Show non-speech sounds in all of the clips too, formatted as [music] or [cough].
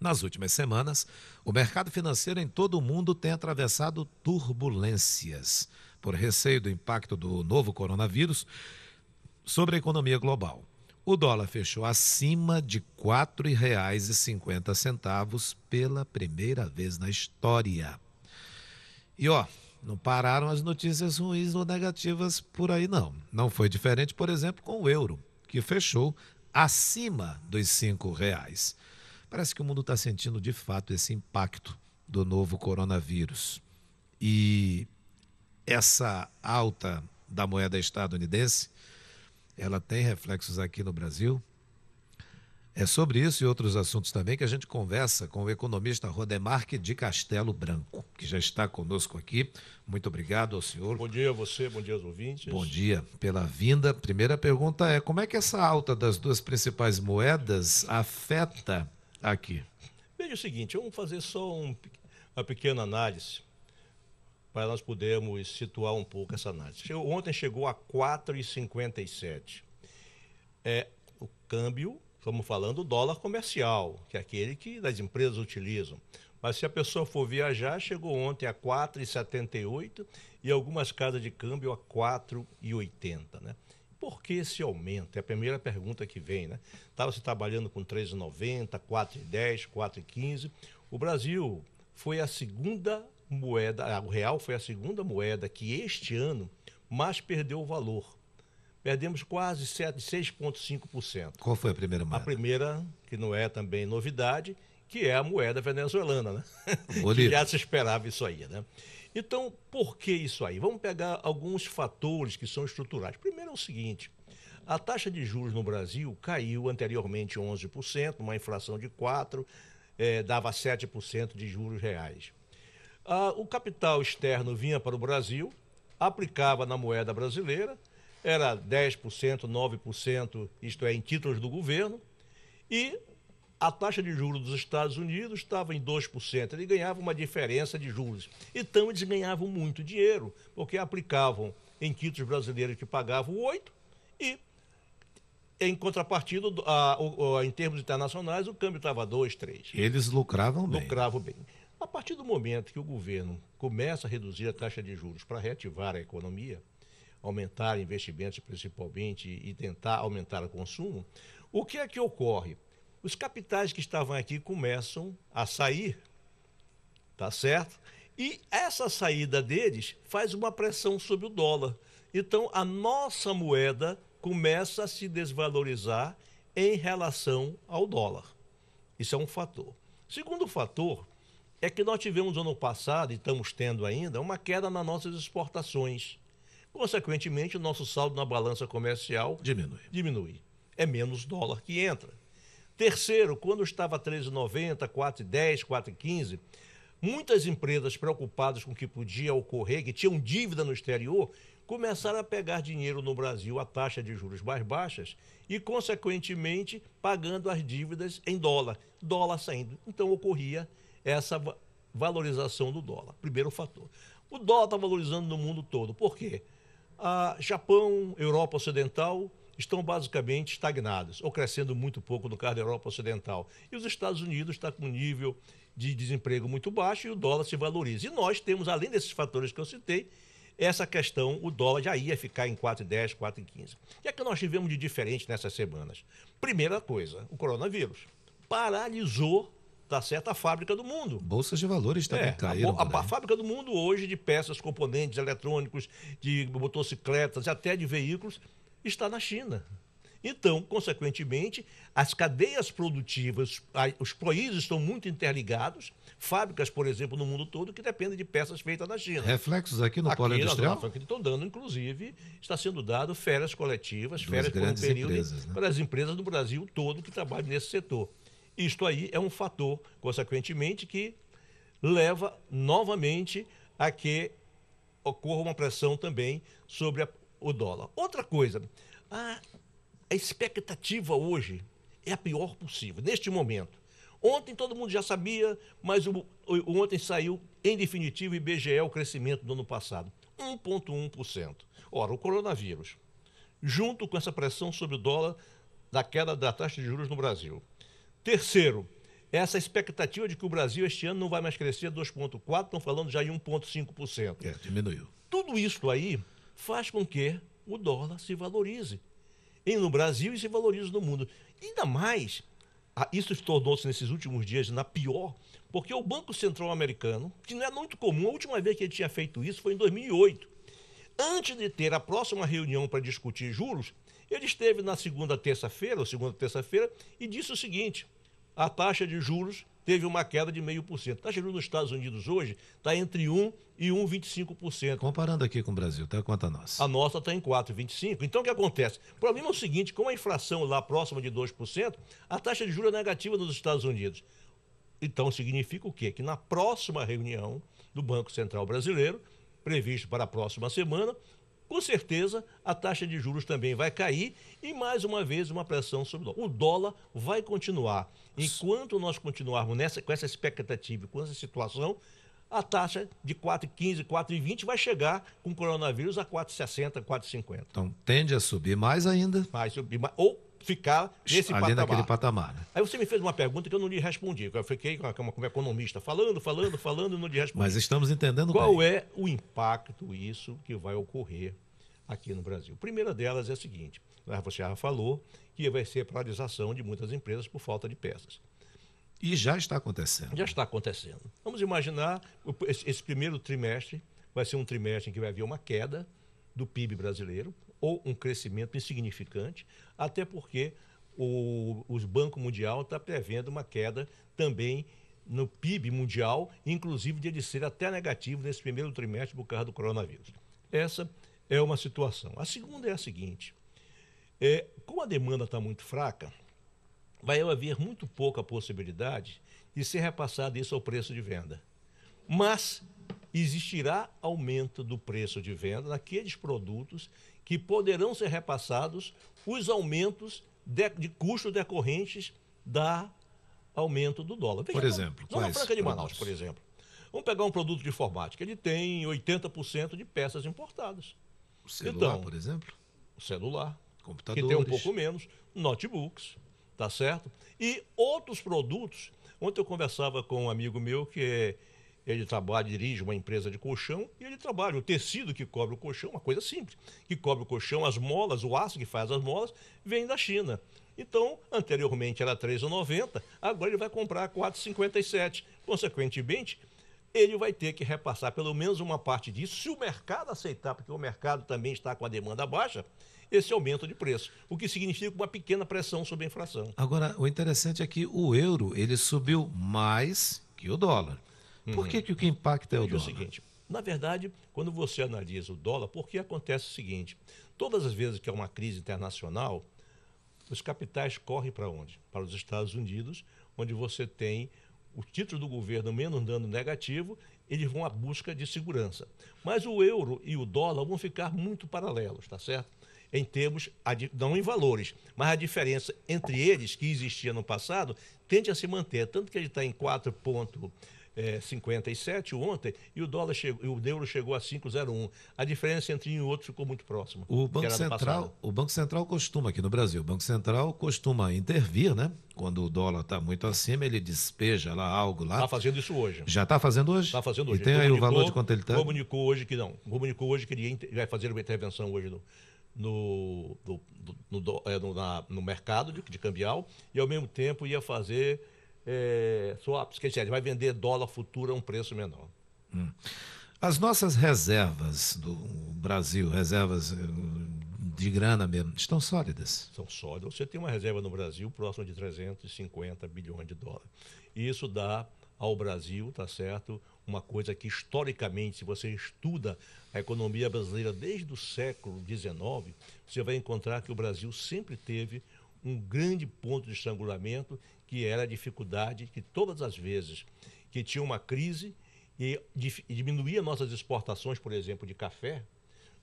Nas últimas semanas, o mercado financeiro em todo o mundo tem atravessado turbulências por receio do impacto do novo coronavírus sobre a economia global. O dólar fechou acima de R$ 4,50 pela primeira vez na história. E ó, não pararam as notícias ruins ou negativas por aí, não. Não foi diferente, por exemplo, com o euro, que fechou acima dos R$ reais. Parece que o mundo está sentindo de fato esse impacto do novo coronavírus. E essa alta da moeda estadunidense, ela tem reflexos aqui no Brasil. É sobre isso e outros assuntos também que a gente conversa com o economista Rodemarque de Castelo Branco, que já está conosco aqui. Muito obrigado ao senhor. Bom dia a você, bom dia aos ouvintes. Bom dia pela vinda. Primeira pergunta é: como é que essa alta das duas principais moedas afeta aqui. Veja o seguinte, vamos fazer só um, uma pequena análise para nós podermos situar um pouco essa análise. Ontem chegou a 4,57. É, o câmbio, estamos falando do dólar comercial, que é aquele que as empresas utilizam. Mas se a pessoa for viajar, chegou ontem a 4,78 e algumas casas de câmbio a 4,80, né? Por que esse aumento? É a primeira pergunta que vem, né? Estava se trabalhando com 3,90, 4,10, 4,15. O Brasil foi a segunda moeda, ah, o real foi a segunda moeda que este ano mais perdeu o valor. Perdemos quase 6,5%. Qual foi a primeira moeda? A primeira, que não é também novidade, que é a moeda venezuelana, né? [laughs] que já se esperava isso aí, né? Então, por que isso aí? Vamos pegar alguns fatores que são estruturais. Primeiro é o seguinte: a taxa de juros no Brasil caiu anteriormente 11%, uma inflação de 4%, eh, dava 7% de juros reais. Ah, o capital externo vinha para o Brasil, aplicava na moeda brasileira, era 10%, 9%, isto é, em títulos do governo, e a taxa de juros dos Estados Unidos estava em 2%. Ele ganhava uma diferença de juros. Então, eles ganhavam muito dinheiro, porque aplicavam em títulos brasileiros que pagavam 8% e, em contrapartida, a, a, em termos internacionais, o câmbio estava 2%, 3%. Eles lucravam bem. Lucravam bem. A partir do momento que o governo começa a reduzir a taxa de juros para reativar a economia, aumentar investimentos principalmente e tentar aumentar o consumo, o que é que ocorre? Os capitais que estavam aqui começam a sair, tá certo? E essa saída deles faz uma pressão sobre o dólar. Então a nossa moeda começa a se desvalorizar em relação ao dólar. Isso é um fator. Segundo fator é que nós tivemos ano passado e estamos tendo ainda uma queda nas nossas exportações. Consequentemente, o nosso saldo na balança comercial diminui. diminui. É menos dólar que entra. Terceiro, quando estava 13,90, 4,10, 4,15, muitas empresas preocupadas com o que podia ocorrer, que tinham dívida no exterior, começaram a pegar dinheiro no Brasil a taxa de juros mais baixas e, consequentemente, pagando as dívidas em dólar, dólar saindo. Então ocorria essa valorização do dólar, primeiro fator. O dólar está valorizando no mundo todo. Por quê? Ah, Japão, Europa Ocidental, estão basicamente estagnadas, ou crescendo muito pouco no caso da Europa Ocidental. E os Estados Unidos está com um nível de desemprego muito baixo e o dólar se valoriza. E nós temos, além desses fatores que eu citei, essa questão, o dólar já ia ficar em 4,10, 4,15. O que é que nós tivemos de diferente nessas semanas? Primeira coisa, o coronavírus paralisou tá certo, a fábrica do mundo. Bolsas de valores também é, caíram. A, a, a, fábrica do mundo hoje de peças, componentes eletrônicos, de motocicletas, e até de veículos, está na China. Então, consequentemente, as cadeias produtivas, os países estão muito interligados. Fábricas, por exemplo, no mundo todo que dependem de peças feitas na China. Reflexos aqui no polo industrial? que estão dando, inclusive, está sendo dado férias coletivas, férias por um período empresas, né? para as empresas do Brasil todo que trabalham nesse setor. Isto aí é um fator, consequentemente, que leva novamente a que ocorra uma pressão também sobre a o dólar. Outra coisa, a, a expectativa hoje é a pior possível, neste momento. Ontem todo mundo já sabia, mas o, o, ontem saiu, em definitivo, IBGE, o crescimento do ano passado. 1,1%. Ora, o coronavírus, junto com essa pressão sobre o dólar da queda da taxa de juros no Brasil. Terceiro, essa expectativa de que o Brasil este ano não vai mais crescer 2,4%, estão falando já em 1,5%. É, diminuiu. Tudo isso aí faz com que o dólar se valorize e no Brasil e se valorize no mundo. Ainda mais, isso tornou-se nesses últimos dias na pior, porque o Banco Central americano, que não é muito comum, a última vez que ele tinha feito isso foi em 2008. Antes de ter a próxima reunião para discutir juros, ele esteve na segunda terça-feira, ou segunda terça-feira, e disse o seguinte: a taxa de juros teve uma queda de 0,5%. Taxa de juros nos Estados Unidos hoje está entre 1 e 1,25%. Comparando aqui com o Brasil, está quanto a nossa? A nossa está em 4,25%. Então, o que acontece? O problema é o seguinte, com a inflação lá próxima de 2%, a taxa de juros é negativa nos Estados Unidos. Então, significa o quê? Que na próxima reunião do Banco Central Brasileiro, previsto para a próxima semana, com certeza a taxa de juros também vai cair e mais uma vez uma pressão sobre o dólar. O dólar vai continuar. Enquanto nós continuarmos nessa, com essa expectativa, com essa situação, a taxa de 4,15, 4,20 vai chegar com o coronavírus a 4,60, 4,50. Então tende a subir mais ainda. Vai subir mais, ou ficar nesse Ali patamar. naquele patamar. Né? Aí você me fez uma pergunta que eu não lhe respondi. Eu fiquei com como economista falando, falando, falando e não lhe respondi. Mas estamos entendendo Qual bem. é o impacto isso que vai ocorrer aqui no Brasil? A primeira delas é a seguinte. Né, você já falou que vai ser paralisação de muitas empresas por falta de peças. E já está acontecendo. Já está acontecendo. Vamos imaginar, esse primeiro trimestre vai ser um trimestre em que vai haver uma queda do PIB brasileiro, ou um crescimento insignificante, até porque o, o Banco Mundial está prevendo uma queda também no PIB mundial, inclusive de ele ser até negativo nesse primeiro trimestre por causa do coronavírus. Essa é uma situação. A segunda é a seguinte: é, como a demanda está muito fraca, vai haver muito pouca possibilidade de ser repassado isso ao preço de venda. Mas existirá aumento do preço de venda naqueles produtos que poderão ser repassados os aumentos de, de custos decorrentes da aumento do dólar. Veja, por exemplo. Zona quais Franca de Manaus, produtos? por exemplo. Vamos pegar um produto de informática. Ele tem 80% de peças importadas. O celular, então, por exemplo? O celular. Computadores. Que tem um pouco menos. Notebooks, tá certo? E outros produtos. Ontem eu conversava com um amigo meu que é ele trabalha, dirige uma empresa de colchão e ele trabalha o tecido que cobre o colchão, uma coisa simples, que cobre o colchão, as molas, o aço que faz as molas, vem da China. Então, anteriormente era 3,90, agora ele vai comprar 4,57. Consequentemente, ele vai ter que repassar pelo menos uma parte disso, se o mercado aceitar, porque o mercado também está com a demanda baixa, esse aumento de preço, o que significa uma pequena pressão sobre a inflação. Agora, o interessante é que o euro ele subiu mais que o dólar. Por que, que o que impacta é o dólar? É o seguinte, na verdade, quando você analisa o dólar, porque acontece o seguinte: todas as vezes que há uma crise internacional, os capitais correm para onde? Para os Estados Unidos, onde você tem o título do governo menos dando negativo, eles vão à busca de segurança. Mas o euro e o dólar vão ficar muito paralelos, está certo? Em termos, não em valores, mas a diferença entre eles, que existia no passado, tende a se manter. Tanto que ele está em 4,5 é, 57 ontem e o dólar chegou, o euro chegou a 5,01. A diferença entre um e outro ficou muito próxima. O Banco Central, o Banco Central costuma aqui no Brasil, o Banco Central costuma intervir, né? Quando o dólar está muito acima, ele despeja lá algo lá. Está fazendo isso hoje. Já está fazendo hoje? Está fazendo hoje. E tem aí o valor de quanto ele está? Comunicou hoje que não. Comunicou hoje que ele vai fazer uma intervenção hoje no, no, no, no, é, no, na, no mercado de, de cambial e, ao mesmo tempo, ia fazer é, swaps, quer dizer, vai vender dólar futuro a um preço menor. Hum. As nossas reservas do Brasil, reservas eh, de grana mesmo, estão sólidas? São sólidas. Você tem uma reserva no Brasil próxima de 350 bilhões de dólares. E isso dá ao Brasil, tá certo, uma coisa que historicamente, se você estuda a economia brasileira desde o século XIX, você vai encontrar que o Brasil sempre teve um grande ponto de estrangulamento, que era a dificuldade que todas as vezes que tinha uma crise e diminuía nossas exportações, por exemplo, de café,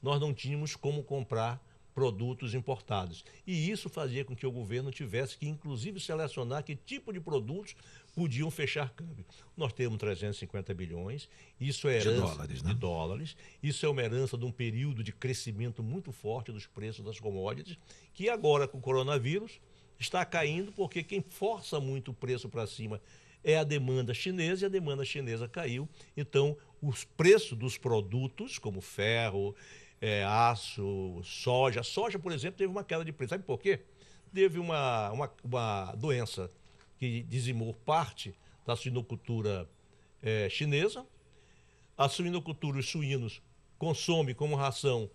nós não tínhamos como comprar produtos importados. E isso fazia com que o governo tivesse que, inclusive, selecionar que tipo de produtos podiam fechar câmbio. Nós temos 350 bilhões, isso é herança de dólares, né? de dólares, isso é uma herança de um período de crescimento muito forte dos preços das commodities, que agora com o coronavírus está caindo porque quem força muito o preço para cima é a demanda chinesa e a demanda chinesa caiu. Então, os preços dos produtos, como ferro, é, aço, soja. Soja, por exemplo, teve uma queda de preço. Sabe por quê? Teve uma, uma, uma doença que dizimou parte da suinocultura é, chinesa. A suinocultura, os suínos, consome como ração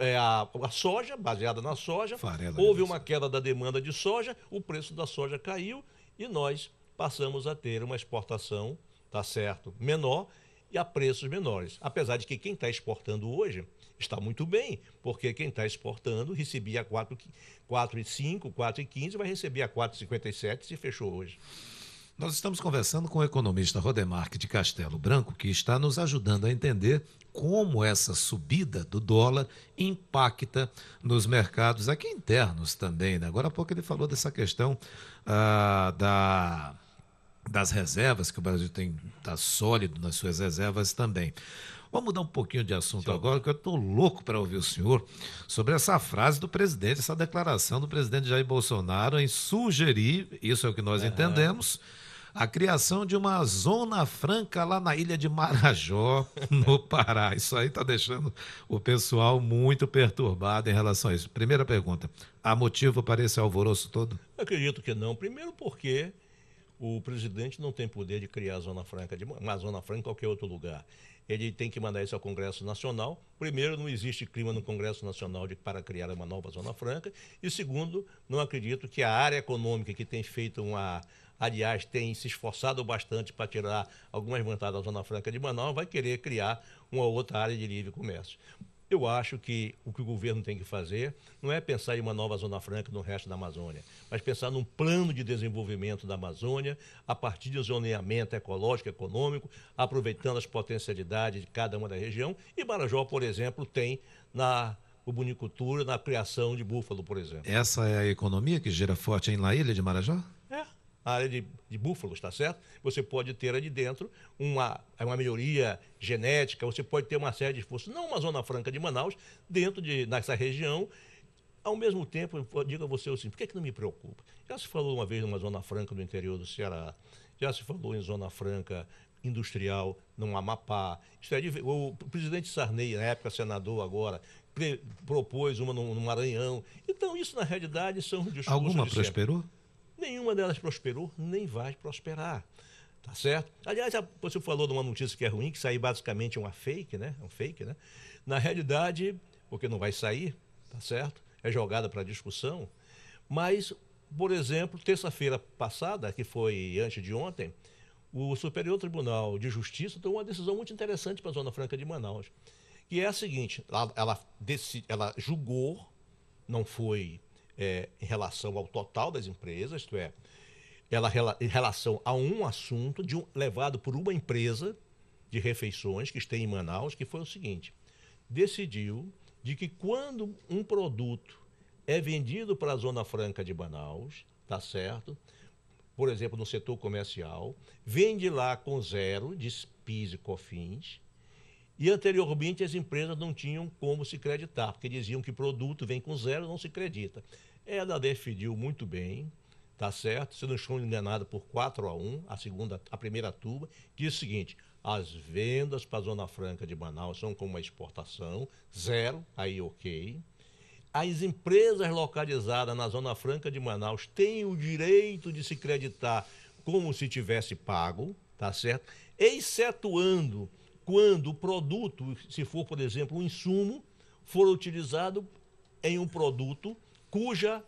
é, a, a, soja, baseada na soja. Farela, Houve né, uma queda da demanda de soja, o preço da soja caiu e nós passamos a ter uma exportação, tá certo, menor e a preços menores. Apesar de que quem está exportando hoje está muito bem, porque quem está exportando recebia 4,5, 4,15, vai receber a 4,57 se fechou hoje. Nós estamos conversando com o economista Rodemarque de Castelo Branco, que está nos ajudando a entender como essa subida do dólar impacta nos mercados aqui internos também. Né? Agora há pouco ele falou dessa questão ah, da das reservas, que o Brasil tem está sólido nas suas reservas também. Vamos mudar um pouquinho de assunto agora, que eu estou louco para ouvir o senhor sobre essa frase do presidente, essa declaração do presidente Jair Bolsonaro em sugerir, isso é o que nós uhum. entendemos, a criação de uma zona franca lá na ilha de Marajó, [laughs] no Pará. Isso aí está deixando o pessoal muito perturbado em relação a isso. Primeira pergunta: há motivo para esse alvoroço todo? Acredito que não. Primeiro, porque o presidente não tem poder de criar a Zona Franca, de, uma Zona Franca em qualquer outro lugar. Ele tem que mandar isso ao Congresso Nacional. Primeiro, não existe clima no Congresso Nacional de, para criar uma nova Zona Franca. E segundo, não acredito que a área econômica que tem feito uma. Aliás, tem se esforçado bastante para tirar algumas vantagens da Zona Franca de Manaus, vai querer criar uma outra área de livre comércio. Eu acho que o que o governo tem que fazer não é pensar em uma nova Zona Franca no resto da Amazônia, mas pensar num plano de desenvolvimento da Amazônia a partir de zoneamento ecológico, econômico, aproveitando as potencialidades de cada uma da região. E Marajó, por exemplo, tem na bubunicultura, na criação de búfalo, por exemplo. Essa é a economia que gira forte em La Ilha de Marajó? a área de, de búfalos, está certo? Você pode ter ali dentro uma, uma melhoria genética, você pode ter uma série de esforços, não uma zona franca de Manaus, dentro de, nessa região. Ao mesmo tempo, eu digo a você assim, por que, é que não me preocupa? Já se falou uma vez numa zona franca do interior do Ceará, já se falou em zona franca industrial, no Amapá. Isso é, o presidente Sarney, na época senador agora, propôs uma no, no, Maranhão. Então, isso, na realidade, são discursos... Alguma prosperou? Sempre nenhuma delas prosperou, nem vai prosperar. Tá certo? Aliás, você falou de uma notícia que é ruim, que sair basicamente é uma fake, né? É um fake, né? Na realidade, porque não vai sair, tá certo? É jogada para discussão. Mas, por exemplo, terça-feira passada, que foi antes de ontem, o Superior Tribunal de Justiça tomou uma decisão muito interessante para a Zona Franca de Manaus, que é a seguinte: ela, ela, ela julgou, não foi é, em relação ao total das empresas, isto é, ela em relação a um assunto de um, levado por uma empresa de refeições que tem em Manaus, que foi o seguinte: decidiu de que quando um produto é vendido para a Zona Franca de Manaus, tá certo? Por exemplo, no setor comercial, vende lá com zero de PIS e COFINS, e anteriormente as empresas não tinham como se creditar, porque diziam que produto vem com zero, não se credita. Ela decidiu muito bem, tá certo? Se não estou enganado por 4 a 1, a segunda, a primeira turma, diz é o seguinte: as vendas para a Zona Franca de Manaus são como uma exportação, zero, aí ok. As empresas localizadas na Zona Franca de Manaus têm o direito de se creditar como se tivesse pago, tá certo? Excetuando quando o produto, se for, por exemplo, um insumo, for utilizado em um produto cuja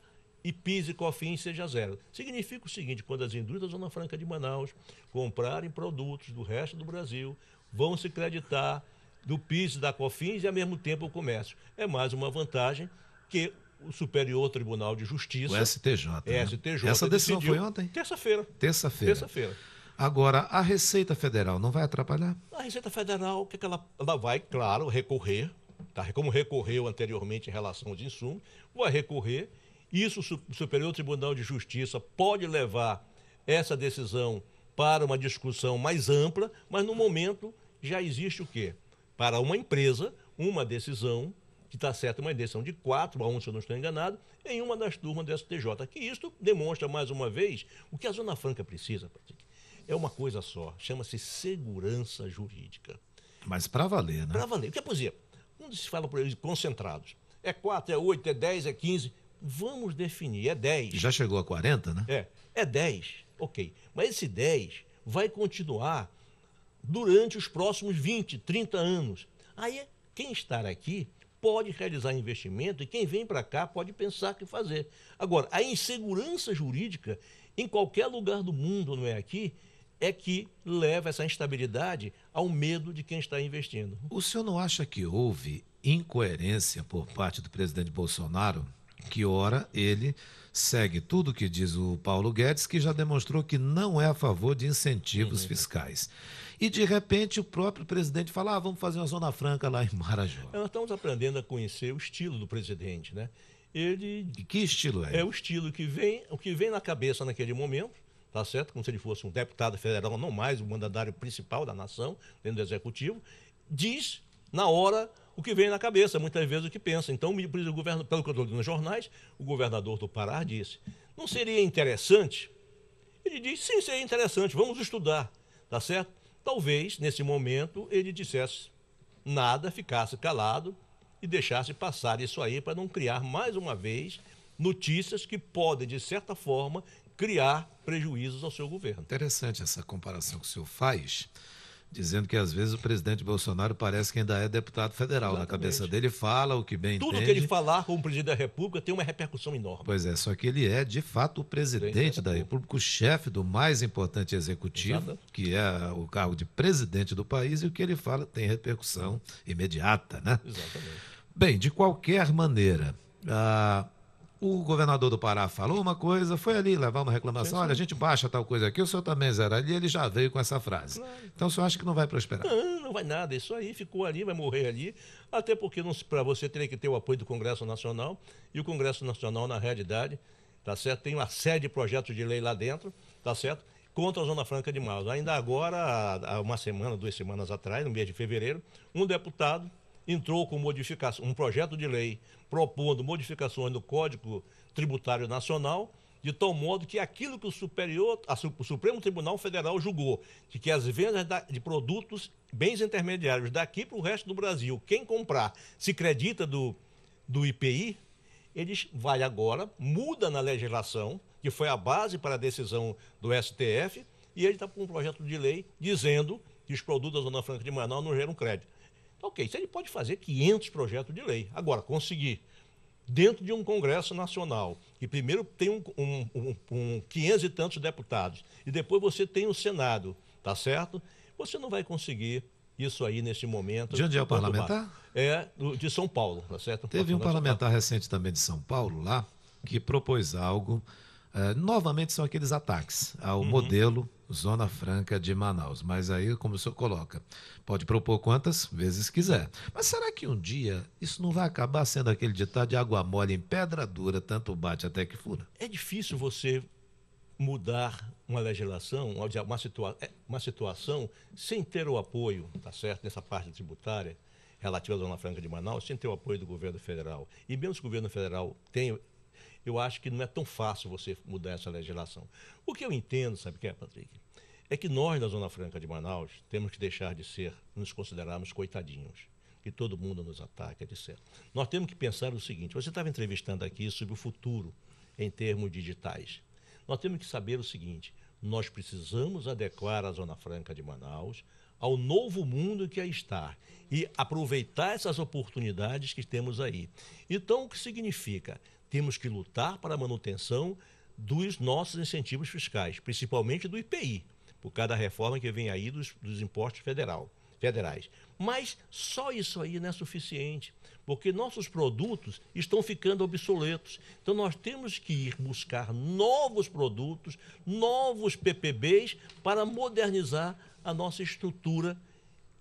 IPIS e COFINS seja zero. Significa o seguinte, quando as indústrias da Zona Franca de Manaus comprarem produtos do resto do Brasil, vão se creditar do PIS e da COFINS e, ao mesmo tempo, o comércio. É mais uma vantagem que o Superior Tribunal de Justiça... O STJ. É, né? STJ Essa decisão foi ontem? Terça-feira. Terça-feira. Terça-feira. Agora, a Receita Federal não vai atrapalhar? A Receita Federal, o que, é que ela, ela vai, claro, recorrer, tá? como recorreu anteriormente em relação aos insumos, vai recorrer. Isso o Superior Tribunal de Justiça pode levar essa decisão para uma discussão mais ampla, mas no momento já existe o quê? Para uma empresa, uma decisão, que está certa, uma decisão de 4 a 1, se eu não estou enganado, em uma das turmas do STJ. Que isto demonstra, mais uma vez, o que a Zona Franca precisa, Patrick é uma coisa só, chama-se segurança jurídica. Mas para valer, né? Para valer. Porque, é por exemplo, quando se fala por eles concentrados, é 4, é 8, é 10, é 15, vamos definir, é 10. Já chegou a 40, né? É, é 10, ok. Mas esse 10 vai continuar durante os próximos 20, 30 anos. Aí, quem estar aqui pode realizar investimento e quem vem para cá pode pensar que fazer. Agora, a insegurança jurídica em qualquer lugar do mundo, não é aqui, é que leva essa instabilidade ao medo de quem está investindo. O senhor não acha que houve incoerência por parte do presidente Bolsonaro? Que ora ele segue tudo o que diz o Paulo Guedes, que já demonstrou que não é a favor de incentivos fiscais. E de repente o próprio presidente fala: ah, vamos fazer uma zona franca lá em Marajó. Nós estamos aprendendo a conhecer o estilo do presidente, né? Ele. E que estilo é? É o estilo que vem, o que vem na cabeça naquele momento tá certo? Como se ele fosse um deputado federal, não mais o mandatário principal da nação, dentro do executivo, diz na hora o que vem na cabeça, muitas vezes o que pensa. Então, o governo, pelo que eu estou lendo nos jornais, o governador do Pará disse: não seria interessante? Ele diz: sim, seria interessante, vamos estudar, tá certo? Talvez, nesse momento, ele dissesse nada, ficasse calado e deixasse passar isso aí para não criar mais uma vez notícias que podem, de certa forma, criar prejuízos ao seu governo. Interessante essa comparação que o senhor faz, dizendo que às vezes o presidente Bolsonaro parece que ainda é deputado federal. Exatamente. Na cabeça dele fala o que bem Tudo entende. Tudo que ele falar como presidente da República tem uma repercussão enorme. Pois é, só que ele é de fato o presidente, da, República, o chefe do mais importante executivo, Exato. que é o cargo de presidente do país, e o que ele fala tem repercussão imediata, né? Exatamente. Bem, de qualquer maneira, a ah, o governador do Pará falou uma coisa, foi ali levar uma reclamação, olha, a gente baixa tal coisa aqui, o senhor também zera ali, ele já veio com essa frase. Claro. Então o senhor acha que não vai prosperar? Não, não vai nada, isso aí ficou ali, vai morrer ali, até porque para você teria que ter o apoio do Congresso Nacional, e o Congresso Nacional, na realidade, tá certo, tem uma série de projetos de lei lá dentro, tá certo, contra a Zona Franca de Manaus. Ainda agora, há uma semana, duas semanas atrás, no mês de fevereiro, um deputado entrou com modificação, um projeto de lei propondo modificações no Código Tributário Nacional, de tal modo que aquilo que o, superior, a, o Supremo Tribunal Federal julgou, de que as vendas da, de produtos, bens intermediários daqui para o resto do Brasil, quem comprar se credita do, do IPI, eles vai agora, muda na legislação, que foi a base para a decisão do STF, e ele está com um projeto de lei dizendo que os produtos da Zona Franca de Manaus não geram crédito. Ok, então ele pode fazer 500 projetos de lei. Agora, conseguir dentro de um Congresso Nacional, que primeiro tem um, um, um, um 500 e tantos deputados, e depois você tem o Senado, tá certo? Você não vai conseguir isso aí nesse momento. De onde é o parlamentar? É, de São Paulo, tá certo? Teve um parlamentar recente também de São Paulo lá, que propôs algo ah, novamente são aqueles ataques ao uhum. modelo Zona Franca de Manaus. Mas aí, como o senhor coloca, pode propor quantas vezes quiser. Mas será que um dia isso não vai acabar sendo aquele ditado de água mole em pedra dura, tanto bate até que fura? É difícil você mudar uma legislação, uma, situa é, uma situação, sem ter o apoio, tá certo, nessa parte tributária relativa à Zona Franca de Manaus, sem ter o apoio do governo federal. E mesmo se o governo federal tem eu acho que não é tão fácil você mudar essa legislação. O que eu entendo, sabe o que é, Patrick? É que nós, da Zona Franca de Manaus, temos que deixar de ser, nos considerarmos coitadinhos que todo mundo nos ataca, etc. Nós temos que pensar o seguinte: você estava entrevistando aqui sobre o futuro em termos digitais. Nós temos que saber o seguinte: nós precisamos adequar a Zona Franca de Manaus ao novo mundo que aí está e aproveitar essas oportunidades que temos aí. Então, o que significa? Temos que lutar para a manutenção dos nossos incentivos fiscais, principalmente do IPI, por cada reforma que vem aí dos, dos impostos federal, federais. Mas só isso aí não é suficiente, porque nossos produtos estão ficando obsoletos. Então nós temos que ir buscar novos produtos, novos PPBs para modernizar a nossa estrutura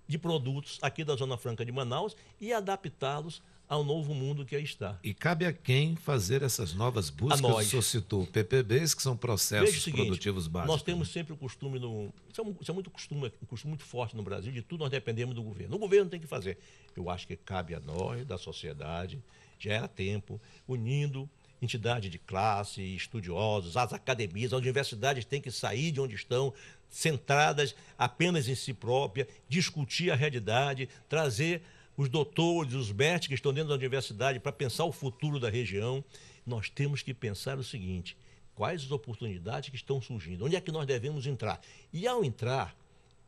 de produtos aqui da Zona Franca de Manaus e adaptá-los ao novo mundo que aí está. E cabe a quem fazer essas novas buscas? A nós. citou PPBs, que são processos seguinte, produtivos básicos. Nós né? temos sempre o costume, no, isso, é, um, isso é muito costume, um costume muito forte no Brasil, de tudo nós dependemos do governo. O governo tem que fazer. Eu acho que cabe a nós, da sociedade, já era tempo, unindo entidade de classe, estudiosos, as academias, as universidades têm que sair de onde estão, centradas apenas em si própria, discutir a realidade, trazer os doutores, os mestres que estão dentro da universidade para pensar o futuro da região, nós temos que pensar o seguinte: quais as oportunidades que estão surgindo? Onde é que nós devemos entrar? E ao entrar,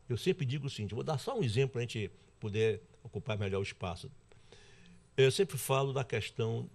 eu sempre digo o seguinte: vou dar só um exemplo para a gente poder ocupar melhor o espaço. Eu sempre falo da questão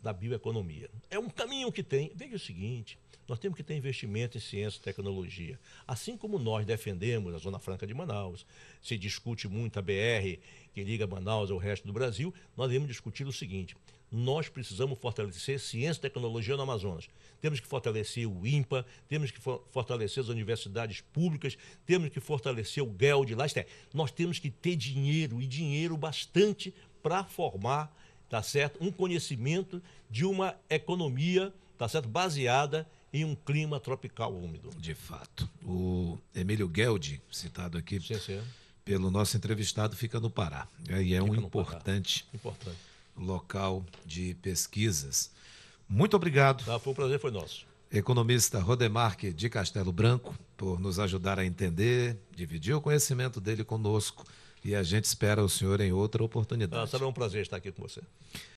da bioeconomia. É um caminho que tem. Veja o seguinte: nós temos que ter investimento em ciência e tecnologia. Assim como nós defendemos a Zona Franca de Manaus, se discute muito a BR que liga Manaus ao resto do Brasil, nós devemos discutir o seguinte: nós precisamos fortalecer ciência e tecnologia no Amazonas. Temos que fortalecer o INPA, temos que fortalecer as universidades públicas, temos que fortalecer o GEL de lá. nós temos que ter dinheiro e dinheiro bastante para formar, tá certo, um conhecimento de uma economia, tá certo, baseada em um clima tropical úmido. De fato. O Emílio Gueldi, citado aqui sim, sim. pelo nosso entrevistado, fica no Pará. E é fica um importante, importante, local de pesquisas. Muito obrigado. Tá, foi um prazer, foi nosso. Economista Rodemarque de Castelo Branco, por nos ajudar a entender, dividir o conhecimento dele conosco. E a gente espera o senhor em outra oportunidade. Ah, tá, será é um prazer estar aqui com você.